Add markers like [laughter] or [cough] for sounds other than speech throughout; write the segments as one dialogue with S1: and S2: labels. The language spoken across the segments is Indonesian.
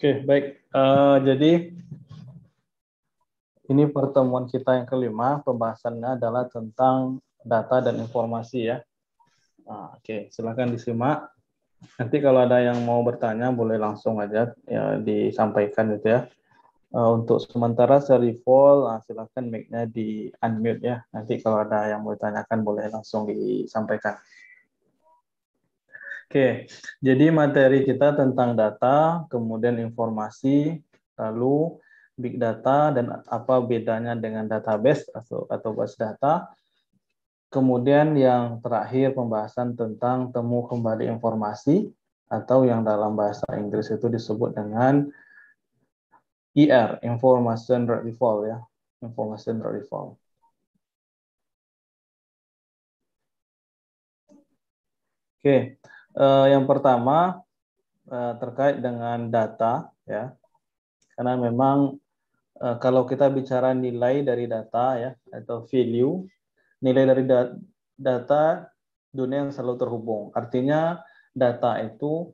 S1: Oke, baik. Uh, jadi ini pertemuan kita yang kelima, pembahasannya adalah tentang data dan informasi ya. Uh, oke, silahkan disimak. Nanti kalau ada yang mau bertanya, boleh langsung aja ya, disampaikan gitu ya. Uh, untuk sementara seri full, uh, ah, silahkan mic-nya di unmute ya. Nanti kalau ada yang mau ditanyakan, boleh langsung disampaikan. Oke, jadi materi kita tentang data, kemudian informasi, lalu big data dan apa bedanya dengan database atau atau base data. Kemudian yang terakhir pembahasan tentang temu kembali informasi atau yang dalam bahasa Inggris itu disebut dengan IR, e information retrieval ya, information retrieval. Oke. Okay. Eh, yang pertama eh, terkait dengan data ya karena memang eh, kalau kita bicara nilai dari data ya atau value nilai dari da data dunia yang selalu terhubung artinya data itu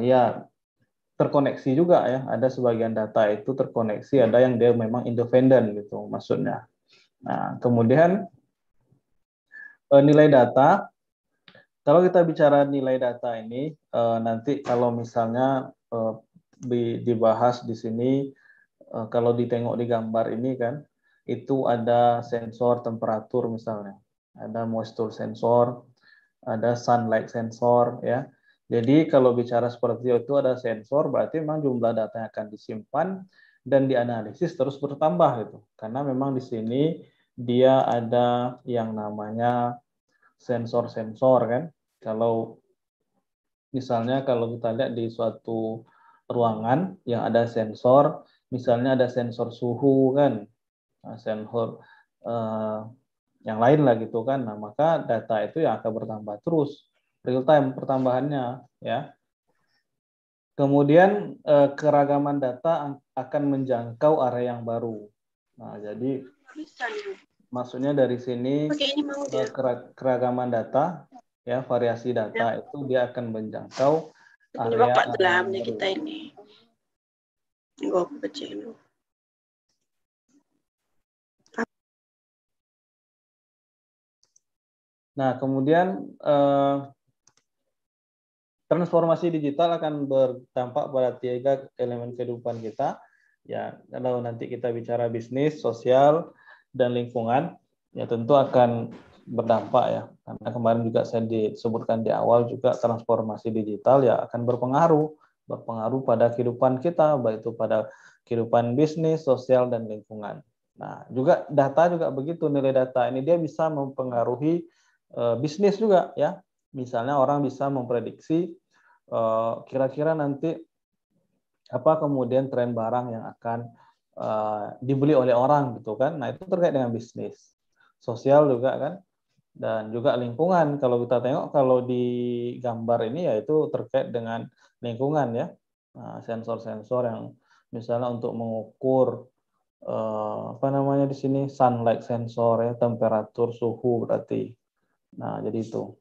S1: ya terkoneksi juga ya ada sebagian data itu terkoneksi ada yang dia memang independen gitu maksudnya nah kemudian nilai data kalau kita bicara nilai data ini, uh, nanti kalau misalnya uh, dibahas di sini, uh, kalau ditengok di gambar ini kan, itu ada sensor temperatur misalnya, ada moisture sensor, ada sunlight sensor, ya. Jadi kalau bicara seperti itu ada sensor, berarti memang jumlah data yang akan disimpan dan dianalisis terus bertambah gitu. Karena memang di sini dia ada yang namanya sensor-sensor kan. Kalau misalnya kalau kita lihat di suatu ruangan yang ada sensor, misalnya ada sensor suhu kan, nah, sensor eh, yang lain lah gitu kan, nah maka data itu yang akan bertambah terus real time pertambahannya ya. Kemudian eh, keragaman data akan menjangkau area yang baru. Nah, jadi maksudnya dari sini Oke, ini mau eh, keragaman data ya variasi data ya. itu dia akan menjangkau area bapak dalamnya kita ini gua bacain Nah, kemudian eh, transformasi digital akan berdampak pada tiga elemen kehidupan kita. Ya, kalau nanti kita bicara bisnis, sosial, dan lingkungan, ya tentu akan berdampak ya. Karena kemarin juga saya disebutkan di awal juga transformasi digital ya akan berpengaruh, berpengaruh pada kehidupan kita, baik itu pada kehidupan bisnis, sosial dan lingkungan. Nah, juga data juga begitu nilai data ini dia bisa mempengaruhi e, bisnis juga ya. Misalnya orang bisa memprediksi eh, kira-kira nanti apa kemudian tren barang yang akan e, dibeli oleh orang gitu kan. Nah, itu terkait dengan bisnis sosial juga kan dan juga lingkungan. Kalau kita tengok kalau di gambar ini yaitu terkait dengan lingkungan ya. Nah, sensor-sensor yang misalnya untuk mengukur eh, apa namanya di sini sunlight sensor ya, temperatur, suhu berarti. Nah, jadi itu.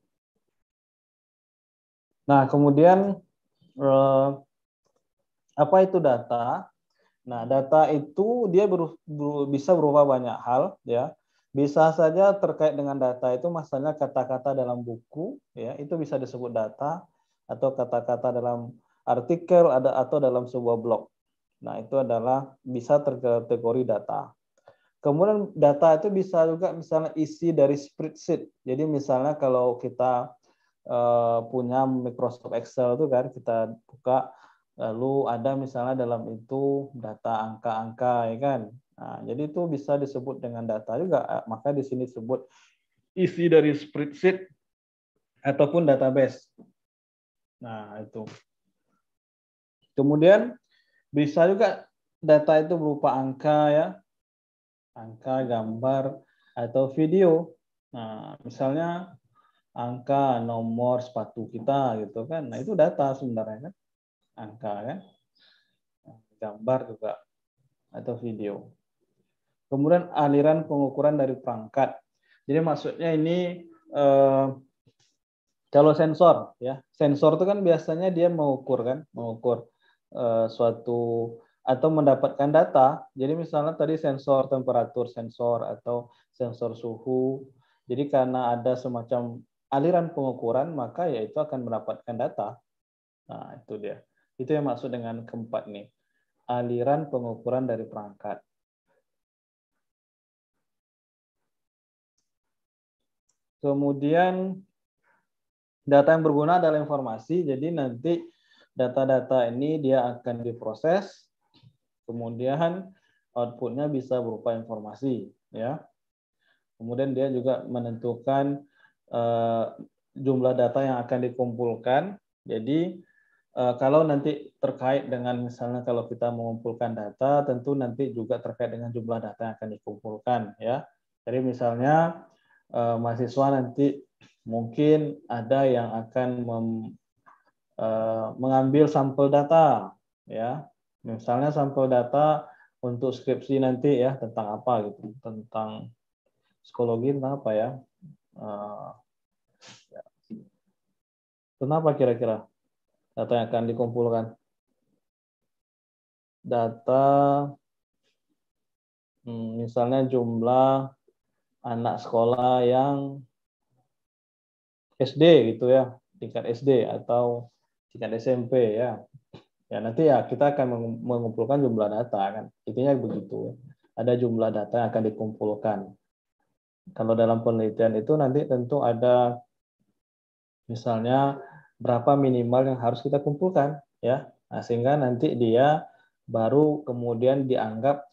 S1: Nah, kemudian eh, apa itu data? Nah, data itu dia ber, ber, bisa berupa banyak hal ya bisa saja terkait dengan data itu masalahnya kata-kata dalam buku, ya itu bisa disebut data atau kata-kata dalam artikel ada atau dalam sebuah blog. Nah itu adalah bisa terkategori data. Kemudian data itu bisa juga misalnya isi dari spreadsheet. Jadi misalnya kalau kita eh, punya Microsoft Excel itu kan kita buka lalu ada misalnya dalam itu data angka-angka ya kan. Nah, jadi itu bisa disebut dengan data juga. Eh, Maka di sini disebut isi dari spreadsheet ataupun database. Nah, itu. Kemudian bisa juga data itu berupa angka ya. Angka, gambar atau video. Nah, misalnya angka, nomor sepatu kita gitu kan. Nah, itu data sebenarnya kan. Angka ya Gambar juga atau video. Kemudian aliran pengukuran dari perangkat. Jadi maksudnya ini eh, kalau sensor ya, sensor itu kan biasanya dia mengukur kan, mengukur eh, suatu atau mendapatkan data. Jadi misalnya tadi sensor temperatur, sensor atau sensor suhu. Jadi karena ada semacam aliran pengukuran, maka yaitu akan mendapatkan data. Nah, itu dia. Itu yang maksud dengan keempat nih. Aliran pengukuran dari perangkat. Kemudian data yang berguna adalah informasi. Jadi nanti data-data ini dia akan diproses. Kemudian outputnya bisa berupa informasi, ya. Kemudian dia juga menentukan eh, jumlah data yang akan dikumpulkan. Jadi eh, kalau nanti terkait dengan misalnya kalau kita mengumpulkan data, tentu nanti juga terkait dengan jumlah data yang akan dikumpulkan, ya. Jadi misalnya uh, mahasiswa nanti mungkin ada yang akan mem, uh, mengambil sampel data ya misalnya sampel data untuk skripsi nanti ya tentang apa gitu tentang psikologi tentang apa ya uh, tentang apa kira-kira data yang akan dikumpulkan data hmm, misalnya jumlah anak sekolah yang SD gitu ya, tingkat SD atau tingkat SMP ya. Ya nanti ya kita akan mengumpulkan jumlah data kan. Intinya begitu. Ada jumlah data yang akan dikumpulkan. Kalau dalam penelitian itu nanti tentu ada misalnya berapa minimal yang harus kita kumpulkan ya. Nah, sehingga nanti dia baru kemudian dianggap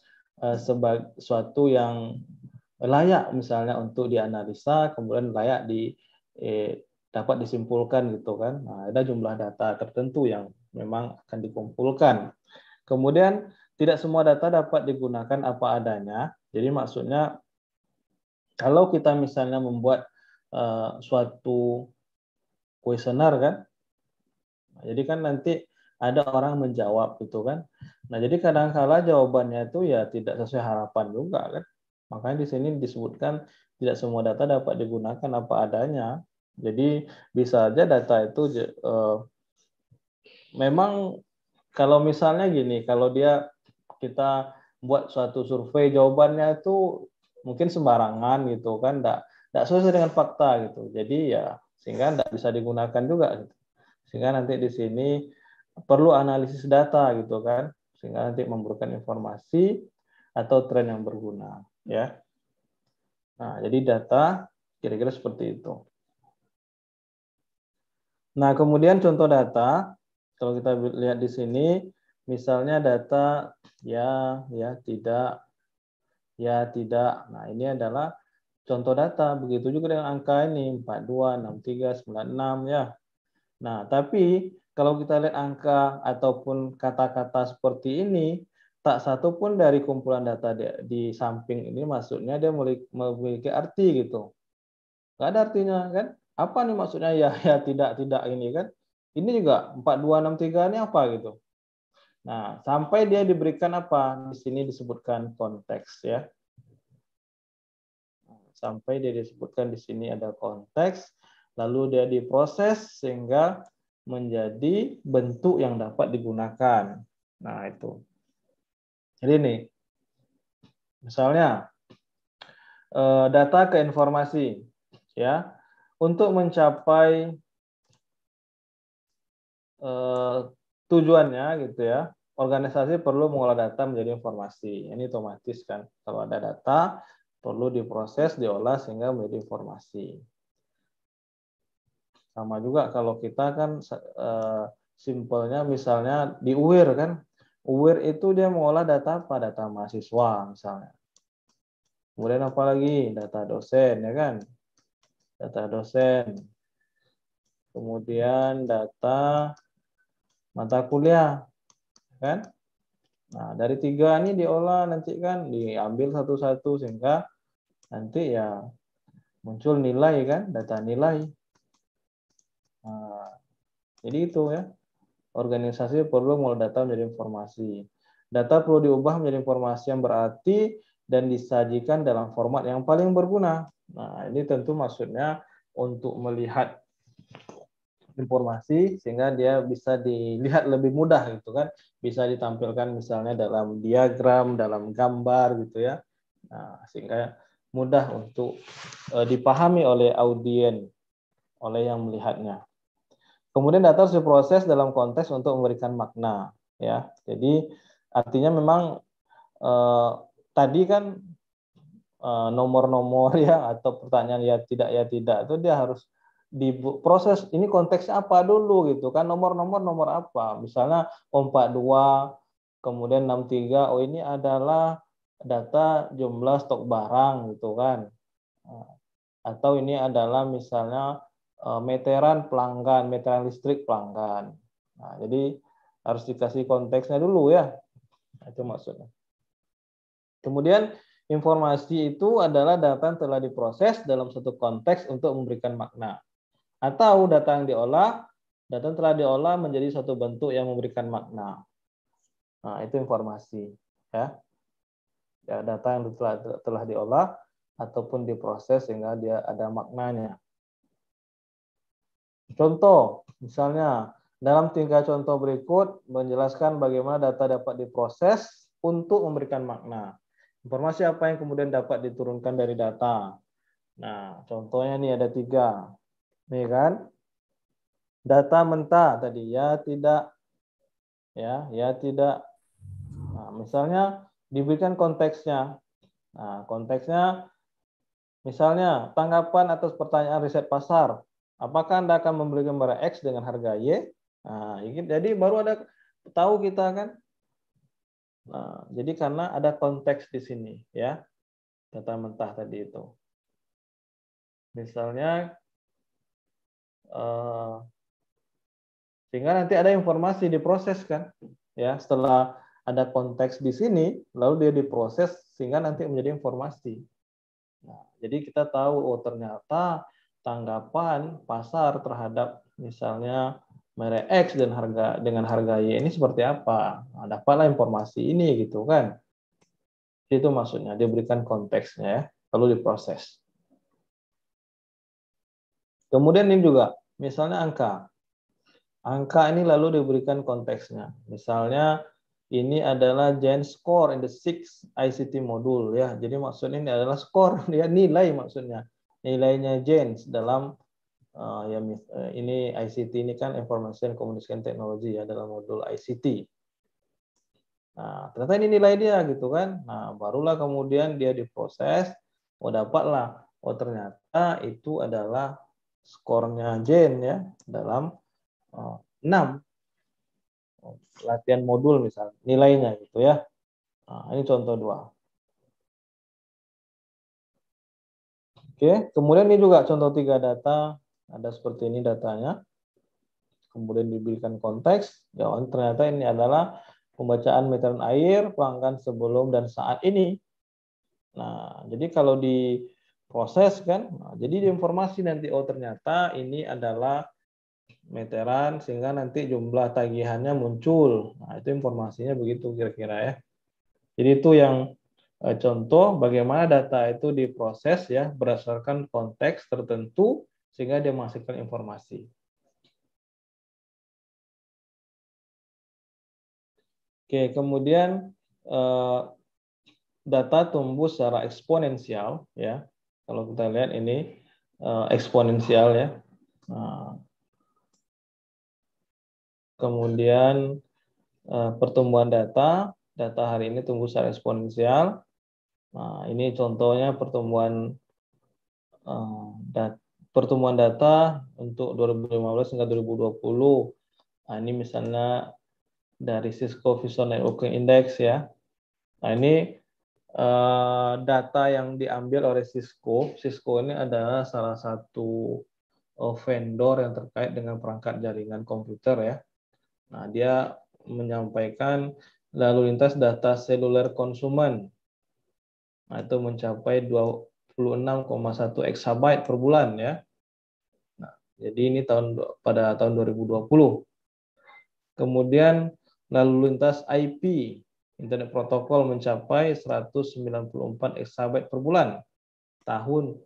S1: eh, sebagai suatu yang layak misalnya untuk dianalisa, kemudian layak di eh, dapat disimpulkan gitu kan. Nah, ada jumlah data tertentu yang memang akan dikumpulkan. Kemudian tidak semua data dapat digunakan apa adanya. Jadi maksudnya kalau kita misalnya membuat uh, suatu kuesioner kan, jadi kan nanti ada orang menjawab gitu kan. Nah jadi kadangkala -kadang jawabannya itu ya tidak sesuai harapan juga kan. Makanya di sini disebutkan tidak semua data dapat digunakan apa adanya. Jadi bisa saja data itu eh, memang kalau misalnya gini, kalau dia kita buat suatu survei jawabannya itu mungkin sembarangan gitu kan, tidak tidak sesuai dengan fakta gitu. Jadi ya sehingga tidak bisa digunakan juga gitu. Sehingga nanti di sini perlu analisis data gitu kan, sehingga nanti memberikan informasi atau tren yang berguna ya. Nah, jadi data kira-kira seperti itu. Nah, kemudian contoh data kalau kita lihat di sini misalnya data ya ya tidak ya tidak. Nah, ini adalah contoh data. Begitu juga dengan angka ini 42, 63, 96 ya. Nah, tapi kalau kita lihat angka ataupun kata-kata seperti ini, tak satu pun dari kumpulan data di, di samping ini maksudnya dia memiliki arti gitu. Gak ada artinya kan? Apa nih maksudnya [laughs] ya ya tidak tidak ini kan? Ini juga 4263 ini apa gitu. Nah, sampai dia diberikan apa? Di sini disebutkan konteks ya. Sampai dia disebutkan di sini ada konteks, lalu dia diproses sehingga menjadi bentuk yang dapat digunakan. Nah, itu. Jadi ini, misalnya eh, data ke informasi, ya, untuk mencapai eh, tujuannya gitu ya, organisasi perlu mengolah data menjadi informasi. Ini otomatis kan, kalau ada data perlu diproses, diolah sehingga menjadi informasi. Sama juga kalau kita kan eh, simpelnya misalnya diuir kan, UIR itu dia mengolah data apa? Data mahasiswa misalnya. Kemudian apa lagi? Data dosen, ya kan? Data dosen. Kemudian data mata kuliah, ya kan? Nah, dari tiga ini diolah nanti kan diambil satu-satu sehingga nanti ya muncul nilai ya kan, data nilai. Nah, jadi itu ya. Organisasi perlu mengolah data menjadi informasi. Data perlu diubah menjadi informasi yang berarti dan disajikan dalam format yang paling berguna. Nah, ini tentu maksudnya untuk melihat informasi sehingga dia bisa dilihat lebih mudah gitu kan bisa ditampilkan misalnya dalam diagram dalam gambar gitu ya nah, sehingga mudah untuk eh, dipahami oleh audiens, oleh yang melihatnya Kemudian data harus diproses dalam konteks untuk memberikan makna, ya. Jadi artinya memang eh, tadi kan eh, nomor-nomor [laughs] ya atau pertanyaan ya tidak ya tidak itu dia harus diproses ini konteksnya apa dulu gitu kan nomor-nomor nomor apa misalnya 42, kemudian 63 oh ini adalah data jumlah stok barang gitu kan atau ini adalah misalnya Eh, meteran pelanggan, meteran listrik pelanggan. Nah, jadi harus dikasih konteksnya dulu ya. Nah, itu maksudnya. Kemudian informasi itu adalah data yang telah diproses dalam satu konteks untuk memberikan makna. Atau data yang diolah, data yang telah diolah menjadi satu bentuk yang memberikan makna. Nah, itu informasi ya. ya data yang telah telah diolah ataupun diproses sehingga dia ada maknanya. Contoh, misalnya dalam tingkat contoh berikut menjelaskan bagaimana data dapat diproses untuk memberikan makna. Informasi apa yang kemudian dapat diturunkan dari data. Nah, contohnya nih ada tiga. Nih kan, data mentah tadi ya tidak, ya ya tidak. Nah, misalnya diberikan konteksnya. Nah, konteksnya misalnya tanggapan atas pertanyaan riset pasar Apakah Anda akan membeli gambar X dengan harga Y? Nah, jadi baru ada tahu kita kan. Nah, jadi karena ada konteks di sini ya. Data mentah tadi itu. Misalnya eh, sehingga nanti ada informasi diproses kan. Ya, setelah ada konteks di sini lalu dia diproses sehingga nanti menjadi informasi. Nah, jadi kita tahu oh ternyata tanggapan pasar terhadap misalnya merek X dan harga dengan harga Y ini seperti apa. Nah, dapatlah informasi ini gitu kan. Itu maksudnya diberikan konteksnya ya, lalu diproses. Kemudian ini juga misalnya angka. Angka ini lalu diberikan konteksnya. Misalnya ini adalah gen score in the six ICT module ya. Jadi maksudnya ini adalah skor ya [laughs] nilai maksudnya nilainya James dalam uh, ya eh, ini ICT ini kan Information Communication Technology ya dalam modul ICT. Nah, ternyata ini nilai dia gitu kan. Nah, barulah kemudian dia diproses, oh dapatlah. Oh ternyata itu adalah skornya Jane ya dalam uh, eh, 6 latihan modul misalnya nilainya gitu ya. Nah, ini contoh dua. Oke, kemudian ini juga contoh tiga data, ada seperti ini datanya. Kemudian diberikan konteks, ya oh, ternyata ini adalah pembacaan meteran air, pelanggan sebelum dan saat ini. Nah, jadi kalau diproses kan, nah, jadi di informasi nanti, oh ternyata ini adalah meteran, sehingga nanti jumlah tagihannya muncul. Nah, itu informasinya begitu kira-kira ya. Jadi itu yang Eh, contoh bagaimana data itu diproses ya berdasarkan konteks tertentu sehingga dia menghasilkan informasi.
S2: Oke, kemudian
S1: eh, data tumbuh secara eksponensial ya. Kalau kita lihat ini eh, eksponensial ya. Nah, kemudian pertumbuhan data, data hari ini tumbuh secara eksponensial Nah, ini contohnya pertumbuhan uh, dat pertumbuhan data untuk 2015 hingga 2020. Nah, ini misalnya dari Cisco Vision Networking Index ya. Nah, ini uh, data yang diambil oleh Cisco. Cisco ini adalah salah satu eh, vendor yang terkait dengan perangkat jaringan komputer ya. Nah, dia menyampaikan lalu lintas data seluler konsumen atau mencapai 26,1 exabyte per bulan ya. Nah, jadi ini tahun pada tahun 2020. Kemudian lalu lintas IP internet protokol mencapai 194 exabyte per bulan tahun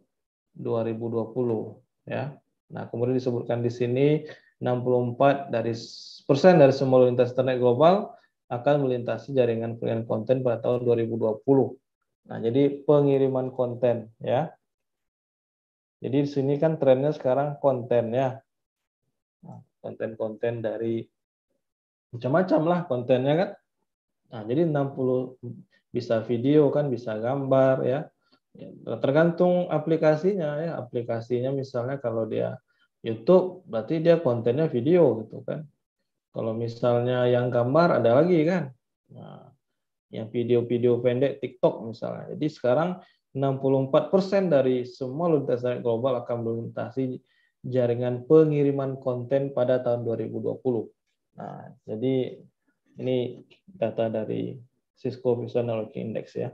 S1: 2020 ya. Nah, kemudian disebutkan di sini 64 dari persen dari semua lintas internet global akan melintasi jaringan pengirim konten pada tahun 2020 Nah, jadi pengiriman konten ya. Jadi di sini kan trennya sekarang konten ya. Nah, konten-konten dari macam-macam lah kontennya kan. Nah, jadi 60 bisa video kan, bisa gambar ya. ya. Tergantung aplikasinya ya. Aplikasinya misalnya kalau dia YouTube berarti dia kontennya video gitu kan. Kalau misalnya yang gambar ada lagi kan. Nah, yang video-video pendek TikTok misalnya. Jadi sekarang 64% dari semua lintas jaringan global akan melintasi jaringan pengiriman konten pada tahun 2020. Nah, jadi ini data dari Cisco Vision Networking Index ya.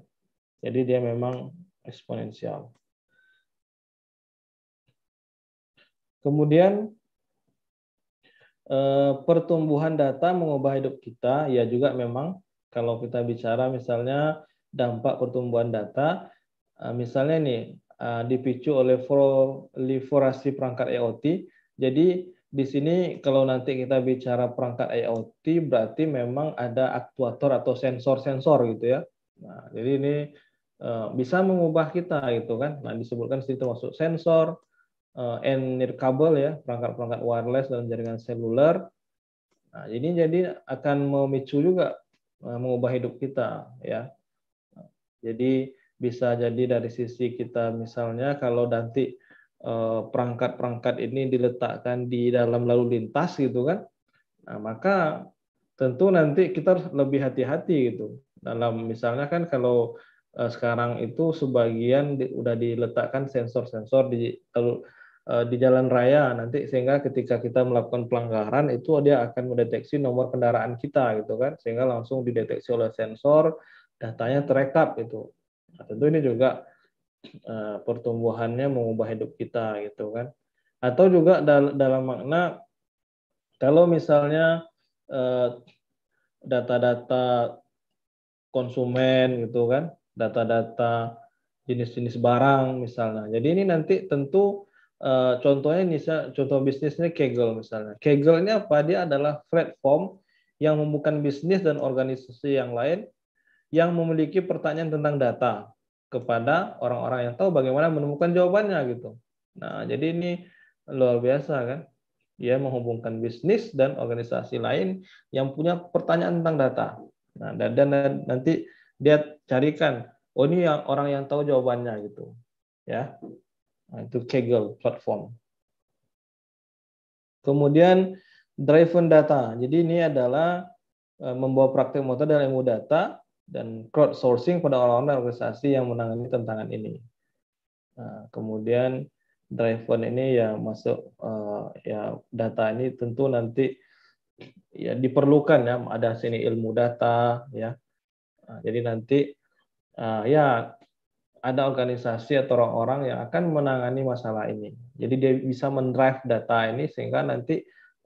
S1: Jadi dia memang eksponensial. Kemudian eh, pertumbuhan data mengubah hidup kita ya juga memang kalau kita bicara misalnya dampak pertumbuhan data, eh, misalnya nih eh, dipicu oleh proliferasi perangkat IoT. Jadi di sini kalau nanti kita bicara perangkat IoT berarti memang ada aktuator atau sensor-sensor gitu ya. Nah, jadi ini eh, bisa mengubah kita gitu kan. Nah, disebutkan di situ masuk sensor, enir kabel ya, perangkat-perangkat wireless dan jaringan seluler. Nah, ini jadi akan memicu juga Eh, mengubah hidup kita ya. Jadi bisa jadi dari sisi kita misalnya kalau nanti eh, perangkat-perangkat ini diletakkan di dalam lalu lintas gitu kan, nah, maka tentu nanti kita harus lebih hati-hati gitu dalam misalnya kan kalau eh, sekarang itu sebagian di, udah diletakkan sensor-sensor di lalu Eh, di jalan raya nanti sehingga ketika kita melakukan pelanggaran itu dia akan mendeteksi nomor kendaraan kita gitu kan sehingga langsung dideteksi oleh sensor datanya terekap gitu nah, tentu ini juga uh, pertumbuhannya mengubah hidup kita gitu kan atau juga dal dalam makna kalau misalnya eh, data-data uh, konsumen gitu kan data-data jenis-jenis barang misalnya jadi ini nanti tentu Eh, contohnya bisa contoh bisnisnya Kegel misalnya. Kegel ini apa? Dia adalah platform yang membuka bisnis dan organisasi yang lain yang memiliki pertanyaan tentang data kepada orang-orang yang tahu bagaimana menemukan jawabannya gitu. Nah, jadi ini luar biasa kan? Dia menghubungkan bisnis dan organisasi lain yang punya pertanyaan tentang data. Nah, dan, dan nanti dia carikan, oh ini yang orang yang tahu jawabannya gitu. Ya. Nah, itu Kaggle platform. Kemudian driven data. Jadi ini adalah eh, membawa praktek motor dan ilmu data dan crowdsourcing pada orang-orang dan organisasi yang menangani tantangan ini. Nah, kemudian driven ini ya masuk eh, ya data ini tentu nanti ya diperlukan ya ada sini ilmu data ya. Nah, jadi nanti eh, ya ada organisasi atau orang-orang yang akan menangani masalah ini. Jadi dia bisa mendrive data ini sehingga nanti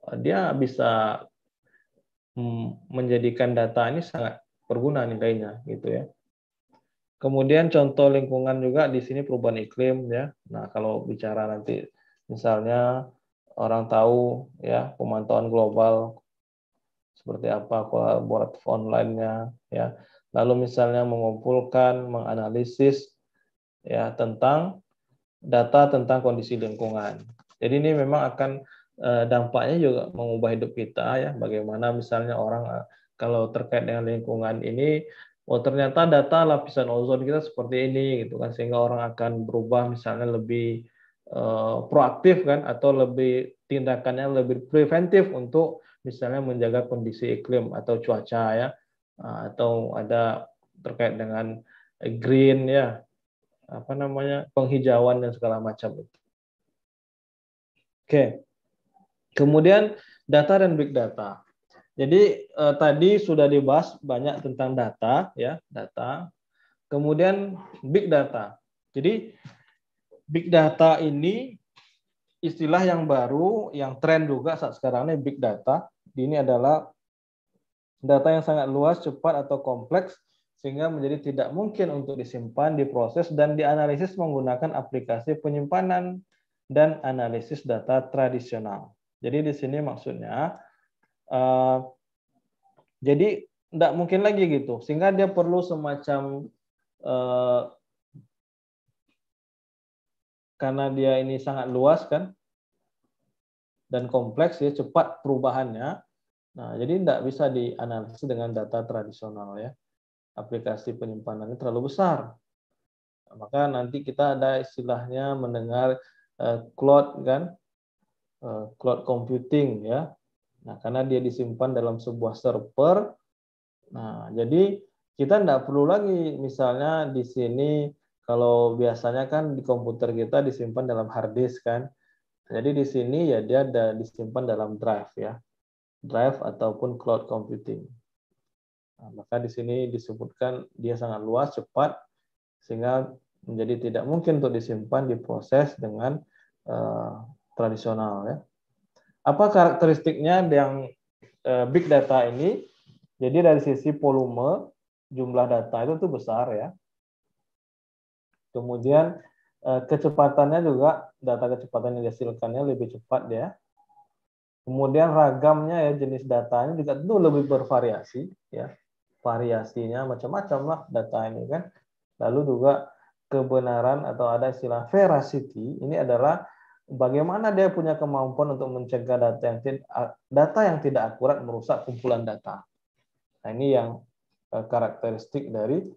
S1: eh, dia bisa mm, menjadikan data ini sangat berguna nilainya gitu ya. Kemudian contoh lingkungan juga di sini perubahan iklim ya. Nah, kalau bicara nanti misalnya orang tahu ya pemantauan global seperti apa kolaborat online-nya ya. Lalu misalnya mengumpulkan, menganalisis ya tentang data tentang kondisi lingkungan. Jadi ini memang akan eh, dampaknya juga mengubah hidup kita ya bagaimana misalnya orang eh, kalau terkait dengan lingkungan ini oh ternyata data lapisan ozon kita seperti ini gitu kan sehingga orang akan berubah misalnya lebih uh, proaktif kan atau lebih tindakannya lebih preventif untuk misalnya menjaga kondisi iklim atau cuaca ya ah, atau ada terkait dengan green ya apa namanya penghijauan dan segala macam itu. Oke, kemudian data dan big data. Jadi eh, tadi sudah dibahas banyak tentang data, ya data. Kemudian big data. Jadi big data ini istilah yang baru, yang tren juga saat sekarang ini big data. Ini adalah data yang sangat luas, cepat atau kompleks sehingga menjadi tidak mungkin untuk disimpan, diproses, dan dianalisis menggunakan aplikasi penyimpanan dan analisis data tradisional. Jadi di sini maksudnya, eh, jadi tidak mungkin lagi gitu, sehingga dia perlu semacam eh, karena dia ini sangat luas kan dan kompleks ya cepat perubahannya. Nah jadi tidak bisa dianalisis dengan data tradisional ya aplikasi penyimpanannya terlalu besar. maka nanti kita ada istilahnya mendengar eh, cloud kan, eh, cloud computing ya. Nah karena dia disimpan dalam sebuah server, nah jadi kita tidak perlu lagi misalnya di sini kalau biasanya kan di komputer kita disimpan dalam hard disk kan. Jadi di sini ya dia ada disimpan dalam drive ya, drive ataupun cloud computing. Nah, maka di sini disebutkan dia sangat luas, cepat, sehingga menjadi tidak mungkin untuk disimpan, diproses dengan uh, tradisional. Ya. Apa karakteristiknya yang uh, big data ini? Jadi dari sisi volume, jumlah data itu tuh besar ya. Kemudian uh, kecepatannya juga data kecepatan yang dihasilkannya lebih cepat ya. Kemudian ragamnya ya jenis datanya juga tentu lebih bervariasi ya variasinya macam-macam lah data ini kan. Lalu juga kebenaran atau ada istilah veracity ini adalah bagaimana dia punya kemampuan untuk mencegah data yang tidak data yang tidak akurat merusak kumpulan data. Nah, ini yang e, karakteristik dari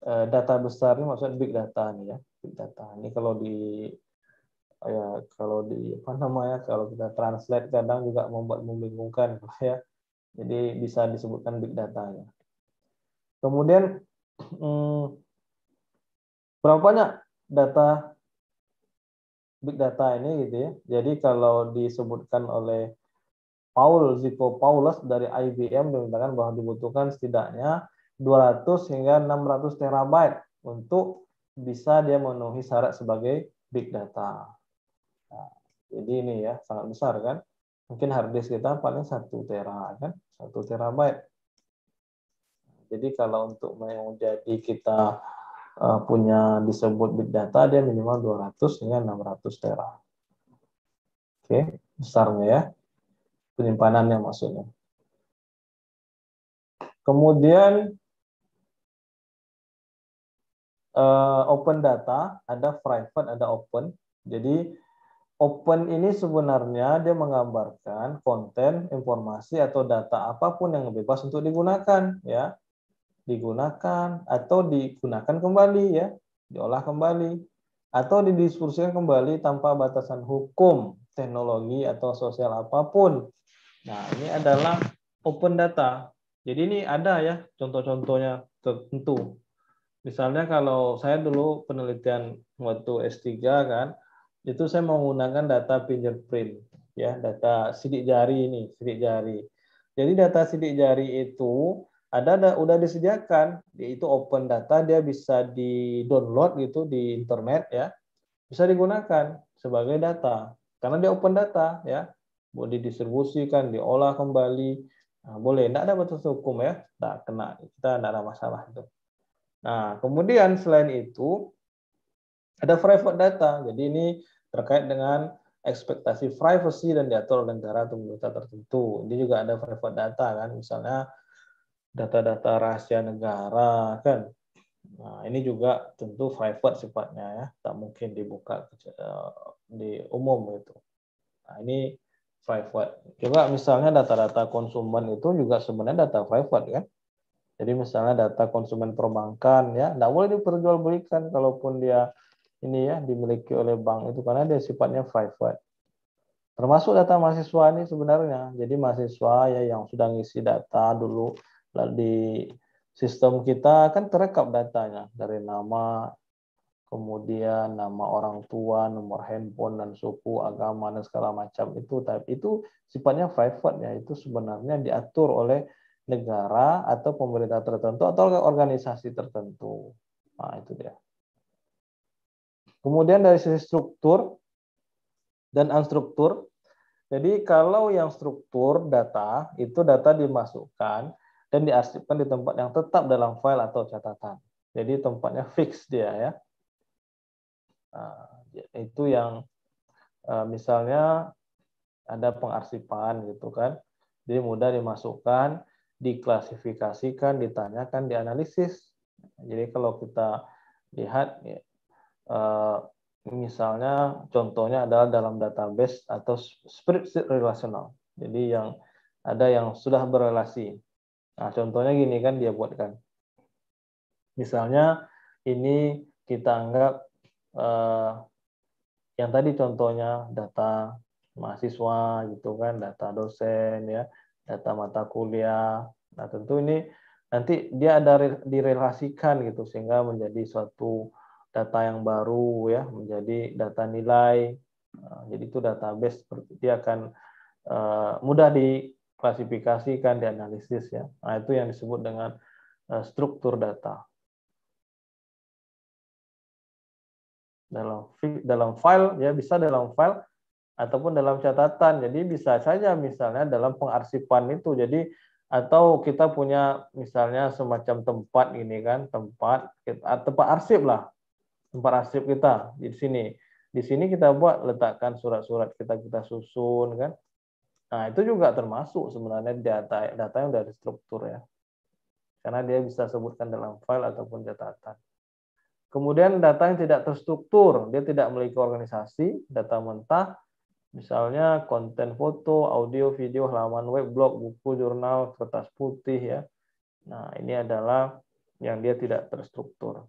S1: e, data besar ini maksudnya big data nih ya, big data. Ini kalau di ya kalau di apa namanya kalau kita translate kadang juga membuat membingungkan [laughs] ya. Jadi bisa disebutkan big datanya. Kemudian hmm, berapa banyak data big data ini gitu ya. Jadi kalau disebutkan oleh Paul Zico Paulus dari IBM dimintakan bahwa dibutuhkan setidaknya 200 hingga 600 terabyte untuk bisa dia memenuhi syarat sebagai big data. Nah, jadi ini ya sangat besar kan. Mungkin disk kita paling satu tera kan, satu terabyte. Jadi kalau untuk mau jadi kita eh, punya disebut big data dia minimal 200 dengan 600 tera. Oke, okay. besarnya ya. Penyimpanannya
S2: maksudnya. Kemudian
S1: eh, open data, ada private, ada open. Jadi open ini sebenarnya dia menggambarkan konten, informasi atau data apapun yang bebas untuk digunakan, ya digunakan atau digunakan kembali ya, diolah kembali atau didiskusikan kembali tanpa batasan hukum, teknologi atau sosial apapun. Nah, ini adalah open data. Jadi ini ada ya contoh-contohnya tertentu. Misalnya kalau saya dulu penelitian waktu S3 kan, itu saya menggunakan data fingerprint ya, data sidik jari ini, sidik jari. Jadi data sidik jari itu ada, ada udah disediakan yaitu open data dia bisa di download gitu di internet ya bisa digunakan sebagai data karena dia open data ya mau didistribusikan diolah kembali nah, boleh tidak ada batas hukum ya tidak kena kita tidak ada masalah itu nah kemudian selain itu ada private data jadi ini terkait dengan ekspektasi privacy dan diatur oleh negara atau pemerintah tertentu. Ini juga ada private data kan, misalnya data-data rahasia negara kan nah ini juga tentu private sifatnya ya tak mungkin dibuka eh, di umum itu. nah ini private juga misalnya data-data konsumen itu juga sebenarnya data private kan jadi misalnya data konsumen perbankan ya tidak boleh diperjualbelikan kalaupun dia ini ya dimiliki oleh bank itu karena dia sifatnya private termasuk data mahasiswa ini sebenarnya jadi mahasiswa ya yang sudah ngisi data dulu di sistem kita kan terekam datanya dari nama, kemudian nama orang tua, nomor handphone dan suku, agama dan segala macam itu. Tapi itu sifatnya private ya, itu sebenarnya diatur oleh negara atau pemerintah tertentu atau organisasi tertentu. Nah, itu dia. Kemudian dari sisi struktur dan unstruktur. Jadi kalau yang struktur data itu data dimasukkan dan diarsipkan di tempat yang tetap dalam file atau catatan. Jadi tempatnya fix dia ya. Nah, itu yang eh, misalnya ada pengarsipan gitu kan. Jadi mudah dimasukkan, diklasifikasikan, ditanyakan, dianalisis. Jadi kalau kita lihat ya, eh, misalnya contohnya adalah dalam database atau spreadsheet relasional. Jadi yang ada yang sudah berelasi. Nah, contohnya gini kan dia buatkan. Misalnya ini kita anggap eh, yang tadi contohnya data mahasiswa gitu kan, data dosen ya, data mata kuliah. Nah, tentu ini nanti dia ada direlasikan gitu sehingga menjadi suatu data yang baru ya, menjadi data nilai. Nah, jadi itu database dia akan eh, mudah di klasifikasikan, dianalisis ya. Nah, itu yang disebut dengan eh, struktur data. Dalam dalam file ya bisa dalam file ataupun dalam catatan. Jadi bisa saja misalnya dalam pengarsipan itu. Jadi atau kita punya misalnya semacam tempat ini kan, tempat ah, tempat arsip lah. Tempat arsip kita di sini. Di sini kita buat letakkan surat-surat kita kita susun kan Nah, itu juga termasuk sebenarnya data data yang dari struktur ya. Karena dia bisa sebutkan dalam file ataupun catatan. Kemudian data yang tidak terstruktur, dia tidak memiliki organisasi, data mentah, misalnya konten foto, audio, video, halaman web, blog, buku, jurnal, kertas putih ya. Nah, ini adalah yang dia tidak
S2: terstruktur.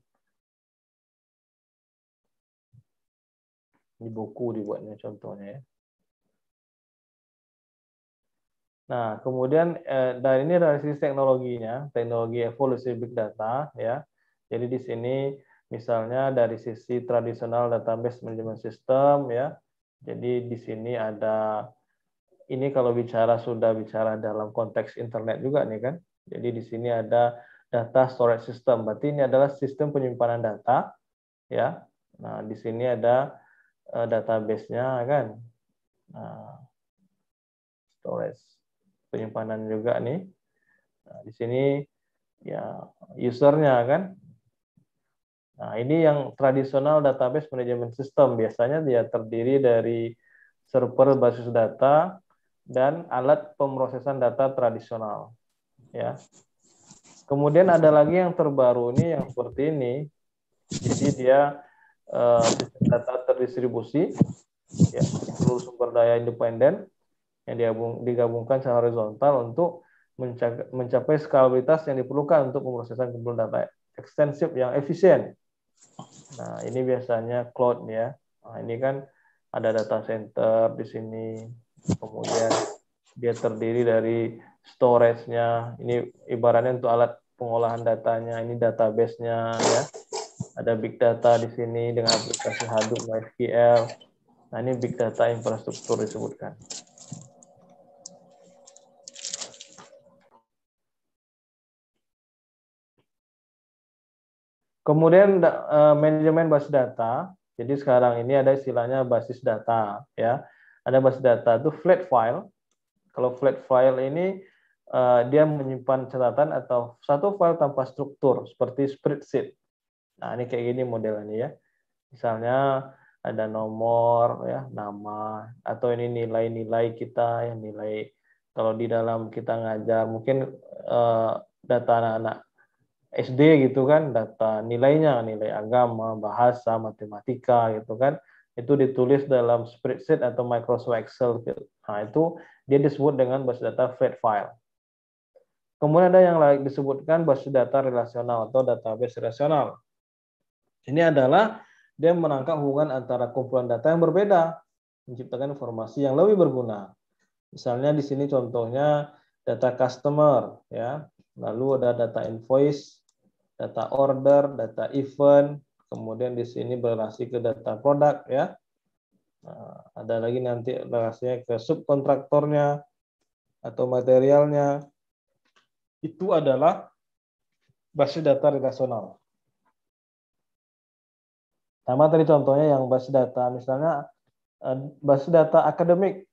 S2: Di buku
S1: dibuatnya contohnya ya. Nah, kemudian eh, dan ini dari sisi teknologinya, teknologi evolusi big data ya. Jadi di sini misalnya dari sisi tradisional database management system ya. Jadi di sini ada ini kalau bicara sudah bicara dalam konteks internet juga nih kan. Jadi di sini ada data storage system. Berarti ini adalah sistem penyimpanan data ya. Nah, di sini ada eh, database-nya kan. Nah, storage penyimpanan juga nih. Nah, di sini ya usernya kan. Nah, ini yang tradisional database management system biasanya dia terdiri dari server basis data dan alat pemrosesan data tradisional. Ya. Kemudian ada lagi yang terbaru ini yang seperti ini. Jadi dia uh, sistem data terdistribusi ya, seluruh sumber daya independen yang digabung, digabungkan secara horizontal untuk mencapai, mencapai skalabilitas yang diperlukan untuk pemrosesan kumpulan data ekstensif yang efisien. Nah, ini biasanya cloud ya. Nah, ini kan ada data center di sini, kemudian dia terdiri dari storage-nya. Ini ibaratnya untuk alat pengolahan datanya, ini database-nya ya. Ada big data di sini dengan aplikasi Hadoop MySQL. Nah, ini big data infrastruktur disebutkan. Kemudian uh, manajemen basis data. Jadi sekarang ini ada istilahnya basis data ya. Ada basis data itu flat file. Kalau flat file ini uh, dia menyimpan catatan atau satu file tanpa struktur seperti spreadsheet. Nah, ini kayak gini modelnya ya. Misalnya ada nomor ya, nama atau ini nilai-nilai kita yang nilai kalau di dalam kita ngajar mungkin uh, data anak-anak SD gitu kan data nilainya nilai agama bahasa matematika gitu kan itu ditulis dalam spreadsheet atau Microsoft Excel gitu. nah itu dia disebut dengan basis data flat file kemudian ada yang disebutkan basis data relasional atau database relasional ini adalah dia menangkap hubungan antara kumpulan data yang berbeda menciptakan informasi yang lebih berguna misalnya di sini contohnya data customer ya lalu ada data invoice data order, data event, kemudian di sini berrelasi ke data produk ya. Nah, ada lagi nanti relasinya ke subkontraktornya atau materialnya. Itu adalah basis data relasional. Sama tadi contohnya yang basis data misalnya eh, basis data akademik.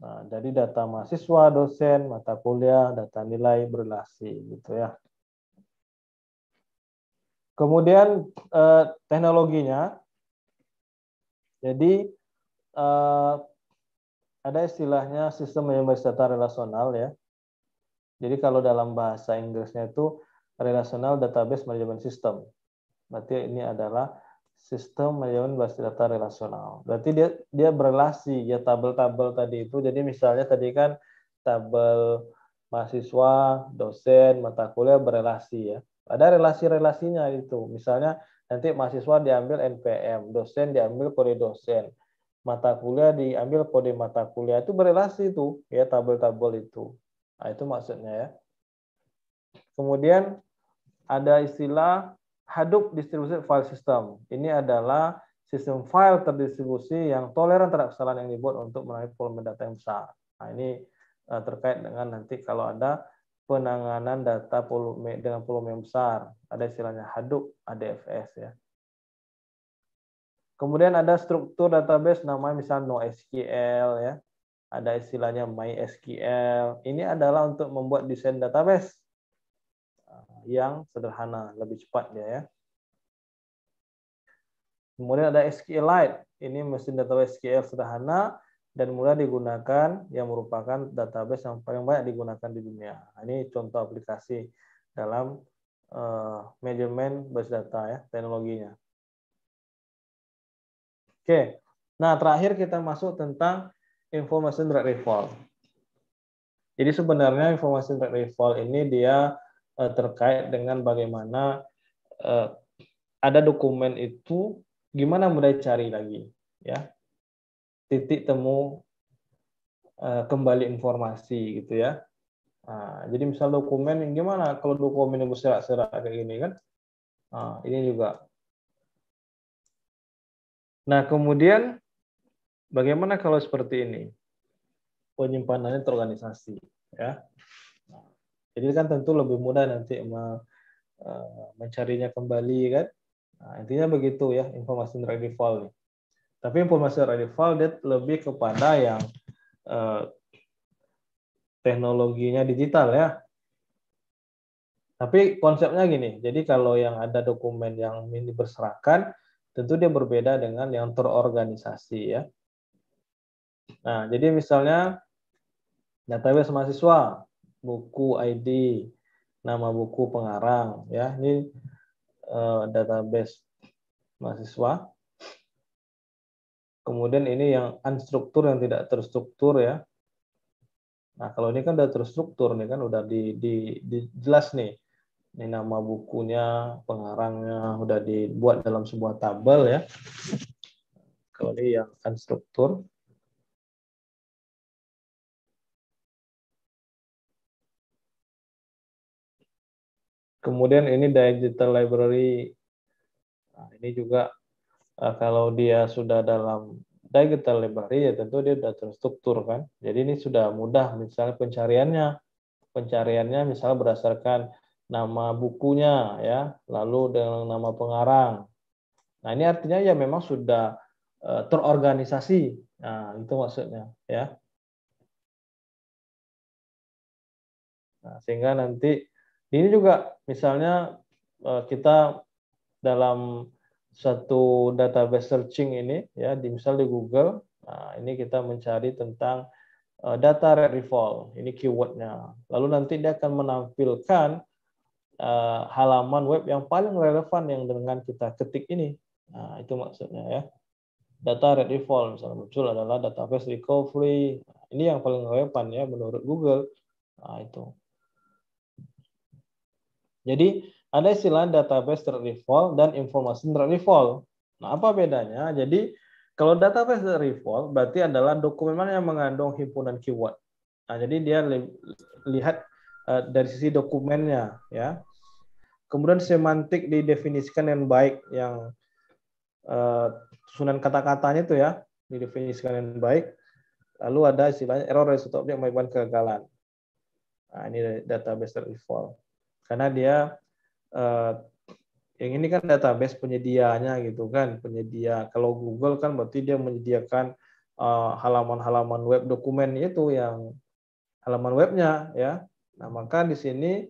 S1: Nah, jadi data mahasiswa, dosen, mata kuliah, data nilai berlasi gitu ya. Kemudian eh, teknologinya, jadi eh, ada istilahnya sistem manajemen data relasional ya. Jadi kalau dalam bahasa Inggrisnya itu relasional database management system. Berarti ini adalah sistem manajemen basis data relasional. Berarti dia dia berrelasi ya tabel-tabel tadi itu. Jadi misalnya tadi kan tabel mahasiswa, dosen, mata kuliah berrelasi ya. Ada relasi-relasinya itu. Misalnya nanti mahasiswa diambil NPM, dosen diambil kode dosen, mata kuliah diambil kode mata kuliah itu berrelasi itu ya tabel-tabel itu. Nah, itu maksudnya ya. Kemudian ada istilah Hadoop Distributed File System. Ini adalah sistem file terdistribusi yang toleran terhadap kesalahan yang dibuat untuk menarik volume data yang besar. Nah, ini eh, terkait dengan nanti kalau ada penanganan data volume dengan volume yang besar. Ada istilahnya Hadoop, ADFS ya. Kemudian ada struktur database namanya misalnya NoSQL ya. Ada istilahnya MySQL. Ini adalah untuk membuat desain database eh, yang sederhana, lebih cepat ya. ya. Kemudian ada SQLite. Ini mesin database SQL sederhana dan mudah digunakan yang merupakan database yang paling banyak digunakan di dunia. Nah, ini contoh aplikasi dalam uh, manajemen base data ya, teknologinya. Oke. Nah, terakhir kita masuk tentang information direct recall. Jadi sebenarnya information direct recall ini dia uh, terkait dengan bagaimana uh, ada dokumen itu gimana mulai cari lagi ya titik temu eh, kembali informasi gitu ya. Nah, jadi misal dokumen gimana kalau dokumen yang berserak-serak kayak gini kan? Nah, ini juga. Nah kemudian bagaimana kalau seperti ini penyimpanannya terorganisasi ya? jadi kan tentu lebih mudah nanti eh, mencarinya kembali kan? Nah, intinya begitu ya informasi dari file nih. Tapi informasi radio valid lebih kepada yang eh, teknologinya digital ya. Tapi konsepnya gini, jadi kalau yang ada dokumen yang mini berserakan, tentu dia berbeda dengan yang terorganisasi ya. Nah, jadi misalnya database mahasiswa, buku ID, nama buku pengarang ya, ini eh, database mahasiswa. Kemudian ini yang unstruktur yang tidak terstruktur ya. Nah, kalau ini kan udah terstruktur nih kan udah di, di, di jelas nih. Ini nama bukunya, pengarangnya udah dibuat dalam sebuah tabel ya. Kalau ini yang
S2: unstruktur
S1: Kemudian ini digital library. Nah, ini juga uh, kalau dia sudah dalam digital library ya tentu dia sudah terstruktur kan. Jadi ini sudah mudah misalnya pencariannya. Pencariannya misalnya berdasarkan nama bukunya ya, lalu dengan nama pengarang. Nah, ini artinya ya memang sudah uh, terorganisasi. Nah, itu maksudnya ya. Nah, sehingga nanti ini juga misalnya uh, kita dalam satu database searching ini ya di misal di Google nah ini kita mencari tentang uh, data revolve ini keywordnya lalu nanti dia akan menampilkan uh, halaman web yang paling relevan yang dengan kita ketik ini nah itu maksudnya ya data rate revolve misalnya muncul adalah database recovery nah, ini yang paling relevan ya menurut Google nah itu jadi ada istilah database terreval dan information terreval. Nah, apa bedanya? Jadi, kalau database terreval berarti adalah dokumen yang mengandung himpunan keyword. Nah, jadi dia li lihat uh, dari sisi dokumennya, ya. Kemudian semantik didefinisikan yang baik, yang uh, susunan kata-katanya itu ya didefinisikan yang baik. Lalu ada istilahnya error result objek kegagalan. Nah, ini database revolve. Karena dia uh, yang ini kan database penyediaannya gitu kan penyedia kalau Google kan berarti dia menyediakan eh, halaman-halaman uh, web dokumen itu yang halaman webnya ya nah maka di sini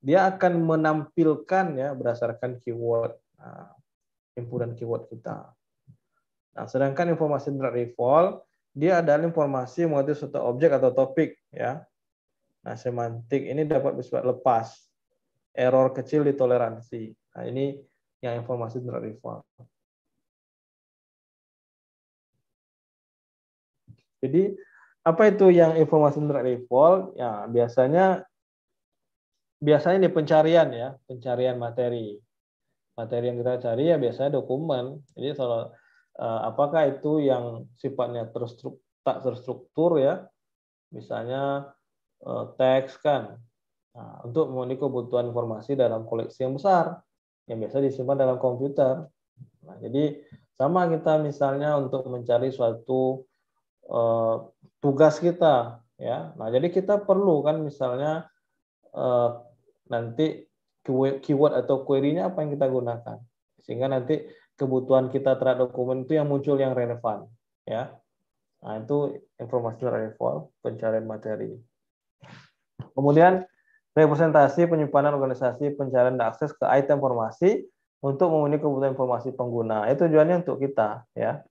S1: dia akan menampilkan ya berdasarkan keyword nah, keyword kita nah sedangkan informasi direct recall dia adalah informasi mengenai suatu objek atau topik ya nah semantik ini dapat bersifat lepas error kecil di toleransi. Nah, ini yang informasi tentang rival. Jadi, apa itu yang informasi tentang rival? Ya, biasanya biasanya di pencarian ya, pencarian materi. Materi yang kita cari ya biasanya dokumen. Jadi kalau eh, apakah itu yang sifatnya terstruktur, tak terstruktur ya, misalnya eh, teks kan, Nah, untuk memenuhi kebutuhan informasi dalam koleksi yang besar yang biasa disimpan dalam komputer. Nah, jadi sama kita misalnya untuk mencari suatu eh, tugas kita ya. Nah, jadi kita perlu kan misalnya eh, nanti keyword atau query-nya apa yang kita gunakan sehingga nanti kebutuhan kita terhadap dokumen itu yang muncul yang relevan ya nah itu informasi relevan pencarian materi kemudian representasi penyimpanan organisasi pencarian dan akses ke item informasi untuk memenuhi kebutuhan informasi pengguna. Itu tujuannya untuk kita, ya.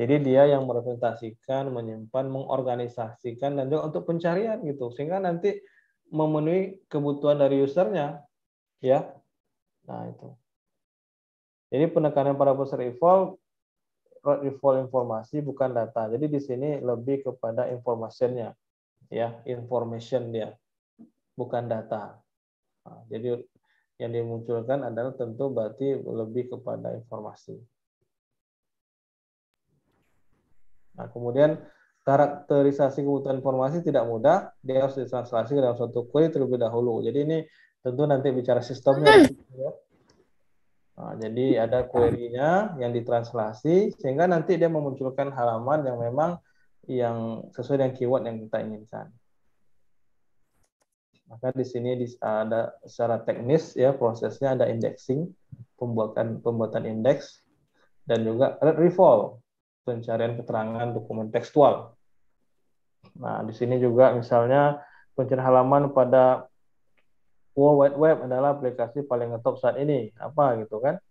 S1: Jadi dia yang merepresentasikan, menyimpan, mengorganisasikan dan juga untuk pencarian gitu, sehingga nanti memenuhi kebutuhan dari usernya, ya. Nah itu. Jadi penekanan pada user evolve retrieval informasi bukan data. Jadi di sini lebih kepada informasinya, ya, information dia bukan data. Nah, jadi yang dimunculkan adalah tentu berarti lebih kepada informasi. Nah, kemudian karakterisasi kebutuhan informasi tidak mudah, dia harus ditranslasi dalam suatu query terlebih dahulu. Jadi ini tentu nanti bicara sistemnya. Hmm. Nah, jadi ada query-nya yang ditranslasi sehingga nanti dia memunculkan halaman yang memang yang sesuai dengan keyword yang kita inginkan. Maka di sini ada secara teknis ya prosesnya ada indexing, pembuatan pembuatan indeks dan juga recall pencarian keterangan dokumen tekstual. Nah, di sini juga misalnya pencarian halaman pada World Wide Web adalah aplikasi paling ngetop saat ini, apa gitu kan?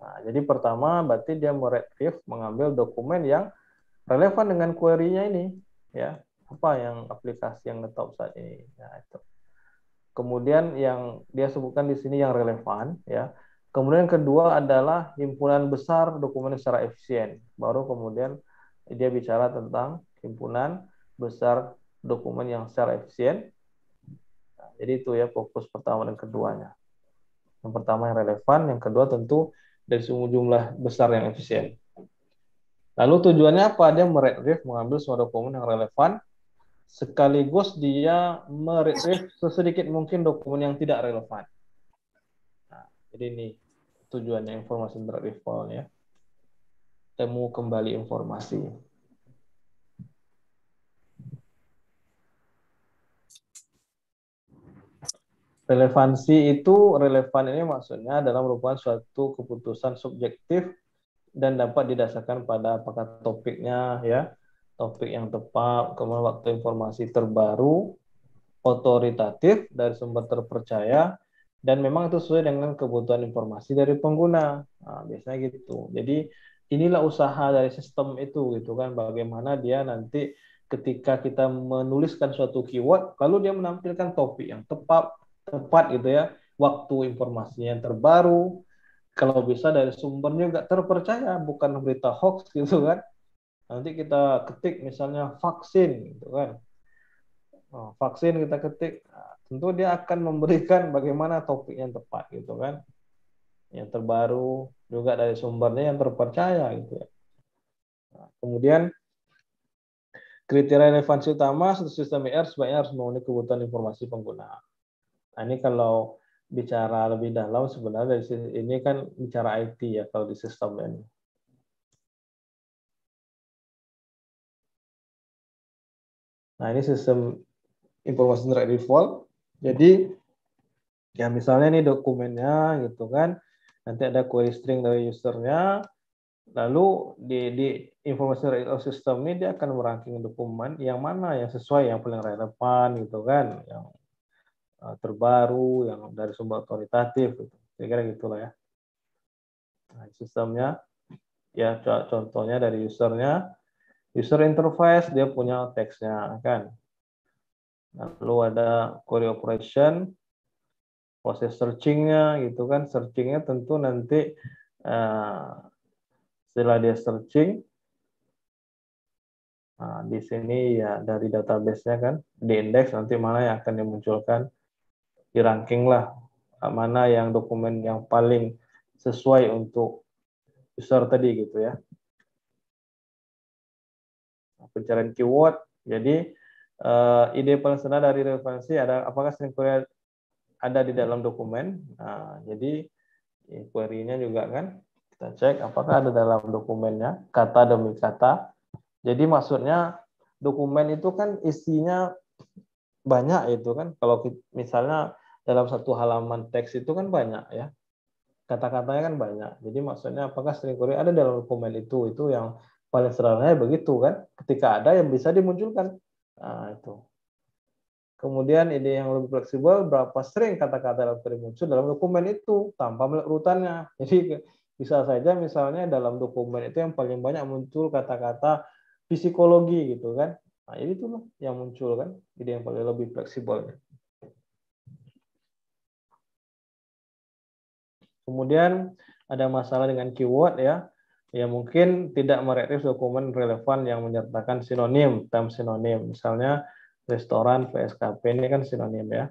S1: Nah, jadi pertama berarti dia meretrieve mengambil dokumen yang relevan dengan query-nya ini, ya apa yang aplikasi yang ngetop saat ini. ya itu. Kemudian yang dia sebutkan di sini yang relevan ya. Kemudian kedua adalah himpunan besar dokumen secara efisien. Baru kemudian dia bicara tentang himpunan besar dokumen yang secara efisien. Nah, jadi itu ya fokus pertama dan keduanya. Yang pertama yang relevan, yang kedua tentu dari semua jumlah besar yang efisien. Lalu tujuannya apa? Dia meretrieve, mengambil semua dokumen yang relevan sekaligus dia meretrieve sesedikit mungkin dokumen yang tidak relevan. Nah, jadi ini tujuannya informasi retrieval ya. Temu kembali informasi. Relevansi itu relevan ini maksudnya adalah merupakan suatu keputusan subjektif dan dapat didasarkan pada apakah topiknya ya topik yang tepat, kemudian waktu informasi terbaru, otoritatif dari sumber terpercaya, dan memang itu sesuai dengan kebutuhan informasi dari pengguna. Nah, biasanya gitu. Jadi inilah usaha dari sistem itu gitu kan bagaimana dia nanti ketika kita menuliskan suatu keyword lalu dia menampilkan topik yang tepat tepat gitu ya, waktu informasinya yang terbaru, kalau bisa dari sumbernya nggak terpercaya bukan berita hoax gitu kan nanti kita ketik misalnya vaksin gitu kan oh, vaksin kita ketik nah, tentu dia akan memberikan bagaimana topik yang tepat gitu kan yang terbaru juga dari sumbernya yang terpercaya gitu ya nah, kemudian kriteria relevansi utama sistem IR e sebaiknya harus memenuhi kebutuhan informasi pengguna nah, ini kalau bicara lebih dalam sebenarnya dari ini kan bicara IT ya kalau di sistem ini
S2: Nah, ini sistem
S1: information right default. Jadi ya misalnya ini dokumennya gitu kan. Nanti ada query string dari usernya. Lalu di, di information right of system ini dia akan meranking dokumen yang mana yang sesuai yang paling relevan gitu kan, yang eh, terbaru, yang dari sumber otoritatif gitu. Kira-kira gitulah ya. Nah, sistemnya ya contohnya dari usernya user interface dia punya teksnya kan lalu ada query operation proses searchingnya gitu kan searchingnya tentu nanti uh, setelah dia searching nah, di sini ya dari databasenya kan di indeks nanti mana yang akan dimunculkan di ranking lah nah, mana yang dokumen yang paling sesuai untuk user tadi gitu ya pencarian keyword. Jadi uh, ide pelaksana dari referensi ada apakah sering query ada di dalam dokumen. Nah, jadi eh, query-nya juga kan kita cek apakah ada dalam dokumennya kata demi kata. Jadi maksudnya dokumen itu kan isinya banyak itu kan. Kalau misalnya dalam satu halaman teks itu kan banyak ya. Kata-katanya kan banyak. Jadi maksudnya apakah string query ada dalam dokumen itu itu yang Paling sederhananya ya begitu kan ketika ada yang bisa dimunculkan nah, itu kemudian ide yang lebih fleksibel berapa sering kata-kata -kata muncul dalam dokumen itu tanpa melihat urutannya [laughs] jadi bisa saja misalnya dalam dokumen itu yang paling banyak muncul kata-kata psikologi gitu kan nah jadi itu yang muncul kan ide yang paling lebih fleksibel kemudian ada masalah dengan keyword ya ya mungkin tidak meretrieve dokumen relevan yang menyertakan sinonim, term sinonim. Misalnya restoran PSKP ini kan sinonim ya.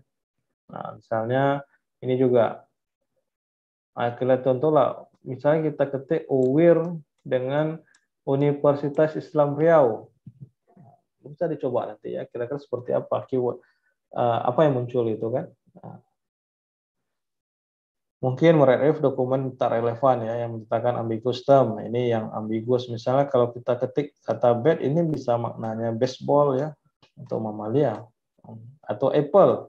S1: Nah, misalnya ini juga akhirnya nah, contohlah misalnya kita ketik UWIR dengan Universitas Islam Riau. Bisa dicoba nanti ya, kira-kira seperti apa keyword eh, apa yang muncul itu kan. Nah, mungkin mereview dokumen tak relevan ya yang menciptakan ambiguous term. Ini yang ambiguous misalnya kalau kita ketik kata bat ini bisa maknanya baseball ya atau mamalia atau apple.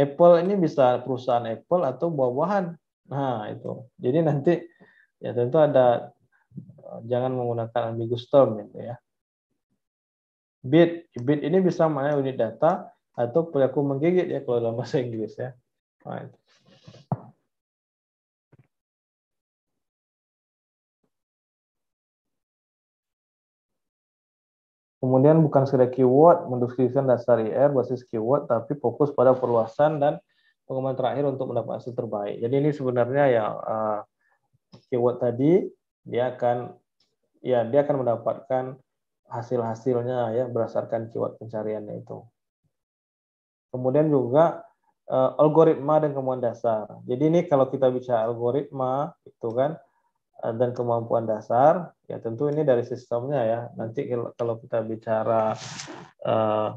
S1: Apple ini bisa perusahaan apple atau buah-buahan. Nah, itu. Jadi nanti ya tentu ada jangan menggunakan ambiguous term gitu ya. Bit, bit ini bisa maknanya unit data atau pelaku menggigit ya kalau dalam bahasa Inggris ya. Nah, itu. Kemudian bukan sekedar keyword, mendeskripsikan dasar IR basis keyword, tapi fokus pada perluasan dan pengembangan terakhir untuk mendapat hasil terbaik. Jadi ini sebenarnya ya uh, keyword tadi dia akan ya dia akan mendapatkan hasil-hasilnya ya berdasarkan keyword pencariannya itu. Kemudian juga uh, algoritma dan kemudian dasar. Jadi ini kalau kita bicara algoritma itu kan Eh, dan kemampuan dasar ya tentu ini dari sistemnya ya nanti kalau kita bicara eh,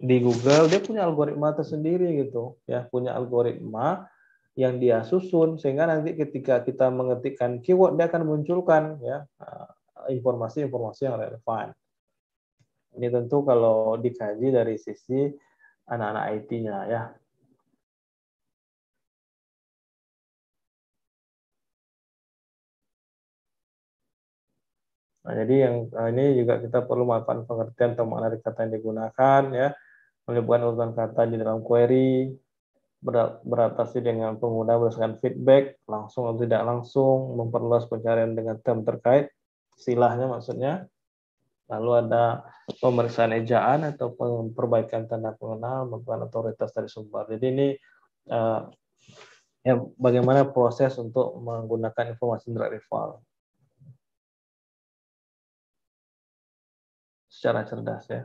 S1: di Google dia punya algoritma tersendiri gitu ya punya algoritma yang dia susun sehingga nanti ketika kita mengetikkan keyword dia akan munculkan ya eh, informasi-informasi yang relevan ini tentu kalau dikaji dari sisi
S2: anak-anak IT-nya ya Nah,
S1: jadi yang nah ini juga kita perlu melakukan pengertian atau makna kata yang digunakan ya, melibatkan urutan kata di dalam query, beradaptasi dengan pengguna berdasarkan feedback langsung atau tidak langsung, memperluas pencarian dengan term terkait, silahnya maksudnya. Lalu ada pemeriksaan ejaan atau perbaikan tanda pengenal melakukan otoritas dari sumber. Jadi ini eh, ya, bagaimana proses untuk menggunakan informasi dari rival. secara cerdas ya.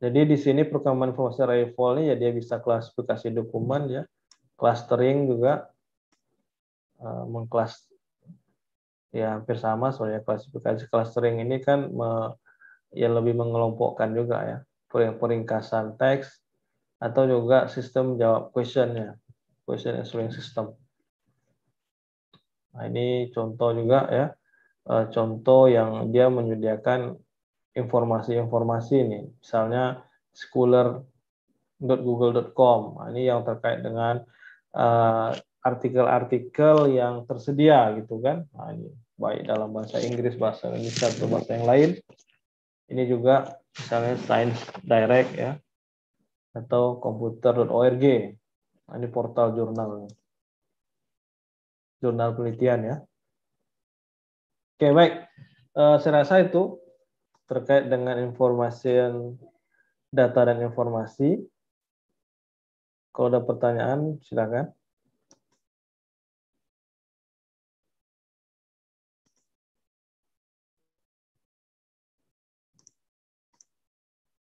S1: Jadi di sini perkembangan informasi rainfall ini ya dia bisa klasifikasi dokumen ya, clustering juga eh, mengklas ya hampir sama soalnya klasifikasi clustering ini kan me, ya lebih mengelompokkan juga ya peringkasan teks atau juga sistem jawab question ya, question answering system. Nah, ini contoh juga ya, eh, contoh yang dia menyediakan informasi-informasi ini. Misalnya schooler.google.com. Nah, ini yang terkait dengan eh, artikel-artikel uh, yang tersedia gitu kan. Nah, ini baik dalam bahasa Inggris, bahasa Indonesia atau bahasa yang lain. Ini juga misalnya Science Direct ya atau komputer.org. Nah, ini portal jurnal jurnal penelitian ya. Oke, baik. Uh, saya rasa itu terkait dengan informasi yang data dan informasi. Kalau ada pertanyaan, silakan.